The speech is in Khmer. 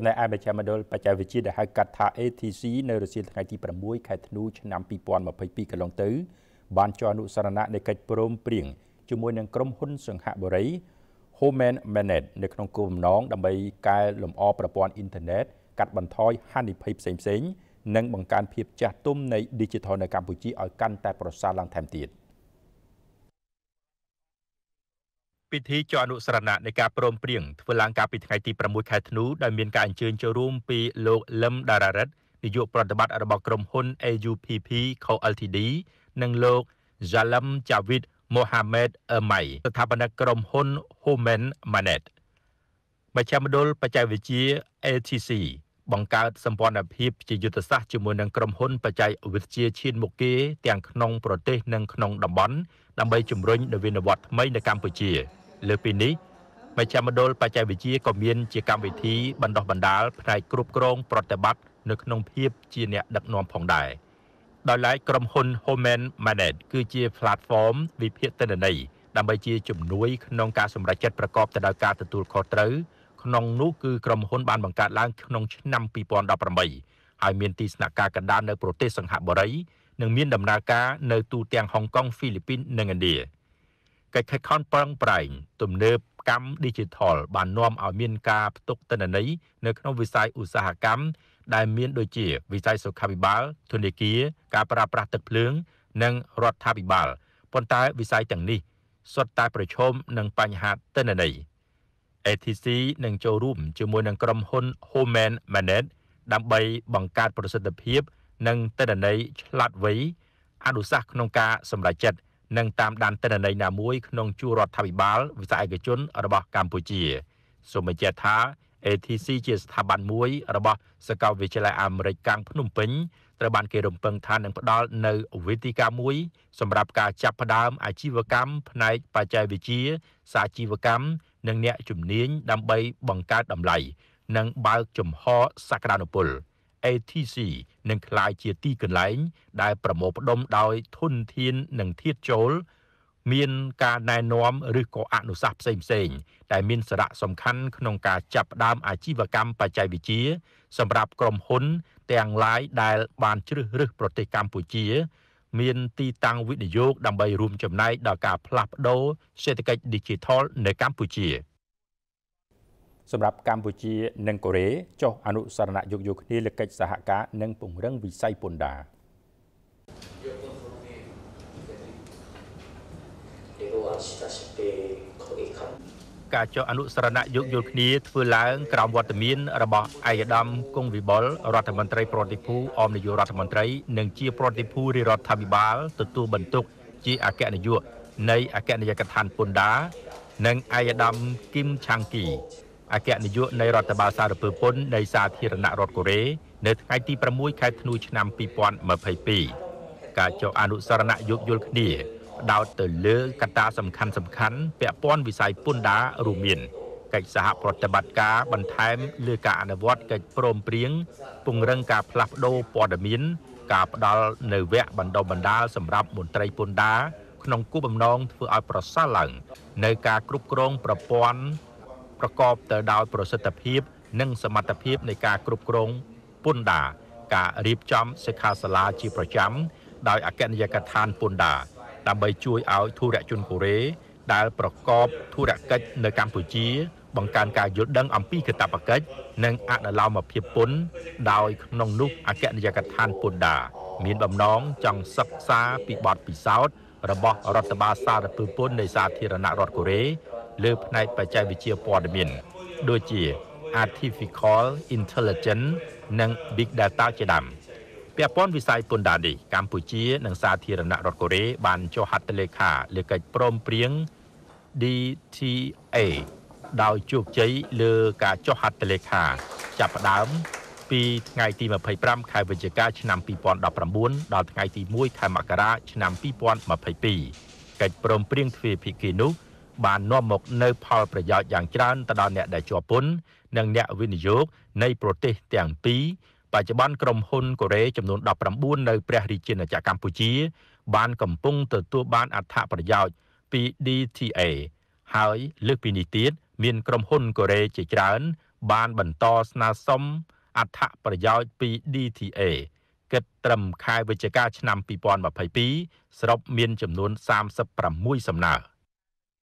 ចំណែកឯមជ្ឈមណ្ឌលបច្ចេកវិទ្យាដែលហៅកាត់ថា ATC នៅរសៀលថ្ងៃទី6ខែធ្នូ ឆ្នាំ2022កន្លងទៅបានចុះអនុសារណៈនៃកិច្ចព្រមព្រៀងជាមួយនឹងក្រុមហ៊ុន សង្ហបុរី Homen Manet នៅក្នុងគោលបំណងដើម្បីកែលម្អប្រព័ន្ធអ៊ីនធឺណិតកាត់បន្ថយហានិភ័យផ្សេងៗនិងបង្កើនភាព ចាស់ទុំនៃ Digital នៅកម្ពុជាឲ្យកាន់តែប្រសើរឡើងថែមទៀត។ពិធីចុះអនុស្សរណៈនៃការព្រមព្រៀងធ្វើឡើងកាលពីថ្ងៃទី6ខែធ្នូដែលមានការអញ្ជើញចូលរួមពីលោកលឹមដារ៉ារិតនាយកប្រតិបត្តិរបស់ក្រុមហ៊ុន AUPP Co Ltd និងលោក Zalem Javid Mohamed Ermai ស្ថាបនិកក្រុមហ៊ុន Human Manet មជ្ឈមណ្ឌលបច្ចេកវិទ្យា ATC បង្កើតសម្ព័ន្ធភាពជាយុទ្ធសាស្ត្រជាមួយនឹងក្រុមហ៊ុនបច្ចេកវិទ្យាឈានមុខគេទាំងក្នុងប្រទេសនិងក្នុងតំបន់ដើម្បីជំរុញនវានុវត្តន៍ថ្មីនៅកម្ពុជា។លើពីនេះមជ្ឈមណ្ឌលបច្ចេកវិទ្យាក៏មាន ជាកម្មវិធីបណ្ដុះបណ្ដាលផ្នែកគ្រប់គ្រងប្រតិបត្តិនៅក្នុងភាពជាអ្នកដឹកនាំផងដែរដោយឡែកក្រុមហ៊ុន Homen Manet គឺជា platform វិភាគទិន្នន័យដើម្បីជាជំនួយ ក្នុងការសម្រេចចិត្តប្រកបទៅដោយការទទួលខុសត្រូវក្នុងនោះគឺក្រុមហ៊ុនបានបង្កើតឡើងក្នុងឆ្នាំ2018ហើយមានទីស្នាក់ការកណ្ដាលនៅប្រទេសសិង្ហបុរី និងមានដំណើរការនៅទូទាំងហុងកុងហ្វីលីពីននិងឥណ្ឌា។កិច្ចខិតខំប្រឹងប្រែងទំនើបកម្ម Digital បាននាំឲ្យមានការផ្ទុកទិន្នន័យនៅក្នុងវិស័យឧស្សាហកម្មដែលមានដូចជា វិស័យសុខាភិបាលធនាគារការប្រើប្រាស់ទឹកភ្លើង និងរដ្ឋាភិបាលប៉ុន្តែវិស័យទាំងនេះសុទ្ធតែប្រឈមនឹងបញ្ហាទិន្នន័យ ATC នឹងចូលរួមជាមួយនឹងក្រុមហ៊ុន Homan Manet ដើម្បីបង្កើតប្រសិទ្ធភាពនិងទិន្នន័យឆ្លាតវៃអនុសាសន៍ក្នុងការសម្រេចចិត្តនិងតាមដានទិន្នន័យណាមួយក្នុងជួររដ្ឋាភិបាលវិស័យឯកជនរបស់កម្ពុជាសូមបញ្ជាក់ថា ATC ជាស្ថាប័នមួយរបស់សាកលវិទ្យាល័យអាមេរិកកាំងភ្នំពេញត្រូវបានគេរំពឹងថានឹងផ្ដល់នៅវេទិកាមួយសម្រាប់ការចាប់ផ្ដើមអាជីវកម្មផ្នែកបច្ចេកវិទ្យាសាជីវកម្មនិងអ្នកជំនាញដើម្បីបង្កើតតម្លៃនិងបើកចំហសក្តានុពល។ ATC នឹងក្លាយជាទីកន្លែងដែលប្រមូលផ្ដុំដោយធនធាននិងធាតចូល មានការណែនាំឬក៏អនុសាសន៍ផ្សេងៗដែលមានសារៈសំខាន់ក្នុងការចាប់ផ្ដើមអាជីវកម្មបច្ចេកវិទ្យាសម្រាប់ក្រុមហ៊ុនទាំងឡាយដែលបានជ្រើសរើសប្រទេសកម្ពុជា មានទីតាំងវិនិយោគដើម្បីរួមចំណែកដល់ការផ្លាស់ប្ដូរសេដ្ឋកិច្ច Digital នៅកម្ពុជា។សម្រាប់កម្ពុជានិងកូរ៉េចុះអនុសារណៈយោគយល់គ្នាលើកិច្ចសហការនិងពង្រឹងវិស័យពន្ធដារការចុះអនុសារណៈយោគយល់គ្នាធ្វើឡើងក្រោមវត្តមានរបស់ឯកឧត្តមគង់វិបុលរដ្ឋមន្ត្រីប្រតិភូអមនាយករដ្ឋមន្ត្រី និងជាប្រតិភូរាជរដ្ឋាភិបាលទទួលបន្ទុកជាអគ្គនាយក នៃអគ្គនាយកដ្ឋានពន្ធដារនិងឯកឧត្តមគឹមឆាងគីអគ្គនាយកនៃរដ្ឋបាលសារពើពន្ធនៃសាធារណរដ្ឋកូរ៉េនៅថ្ងៃទី6ខែធ្នូឆ្នាំ2022ការចុះអនុសារណៈយោគយល់គ្នាផ្ដោតទៅលើកត្តាសំខាន់សំខាន់ពាក់ព័ន្ធវិស័យពន្ធដាររួមមានកិច្ចសហប្រតិបត្តិការបន្ថែមលើការអនុវត្តកិច្ចព្រមព្រៀងពង្រឹងការផ្លាស់ប្តូរព័ត៌មានការផ្ដល់នៅវគ្គបណ្ដុះបណ្ដាលសម្រាប់មន្ត្រីពន្ធដារក្នុងគោលបំណងធ្វើឲ្យប្រសើរឡើងនៅការគ្រប់គ្រងប្រព័ន្ធប្រកបទៅដោយប្រសិទ្ធភាព និងសមត្ថភាពនៃការគ្រប់គ្រងពន្ធដារការរៀបចំសិក្ខាសាលាជាប្រចាំដោយអគ្គនាយកដ្ឋានពន្ធដារដើម្បីជួយឲ្យធុរៈជនកូរ៉េដែលប្រកបធុរកិច្ចនៅកម្ពុជាបង្កើនការយល់ដឹងអំពីកាតព្វកិច្ចនិងអនុលោមភាពពន្ធដោយក្នុងនោះអគ្គនាយកដ្ឋានពន្ធដារមានបំណងចង់សិក្សាពីបទពិសោធន៍របស់រដ្ឋបាលសារពើពន្ធនៃសាធារណរដ្ឋកូរ៉េលើផ្នែកបច្ចេកវិទ្យាព័ត៌មាន ដូចជា Artificial Intelligence និង Big Data ជាដើមពាក់ព័ន្ធវិស័យពន្ធដារនេះកម្ពុជានិងសាធារណរដ្ឋកូរ៉េបានចុះហត្ថលេខាលើកិច្ចព្រមព្រៀង DTA ដោយជោគជ័យលើការចុះហត្ថលេខាចាប់ផ្ដើមពីថ្ងៃទី25ខែវិច្ឆិកា ឆ្នាំ2019ដល់ថ្ងៃទី1ខែមករា ឆ្នាំ2022កិច្ចព្រមព្រៀងទ្វេភាគីនោះបាននាំមកនូវផលប្រយោជន៍យ៉ាងច្រើនទៅដល់អ្នកដែលជាប់ពន្ធនិងអ្នកវិនិយោគនៃប្រទេសទាំងពីរបច្ចុប្បន្នក្រុមហ៊ុនកូរ៉េចំនួន19នៅព្រះរាជាណាចក្រកម្ពុជាបានកំពុងទទួលបានអត្ថប្រយោជន៍ពី DTA ហើយលើសពីនេះទៀតមាន ក្រុមហ៊ុនកូរ៉េជាច្រើនបានបន្តស្នើសុំអត្ថប្រយោជន៍ពី DTA គិតត្រឹមខែវិច្ឆិកាឆ្នាំ2022សរុបមានចំនួន36សំណើ។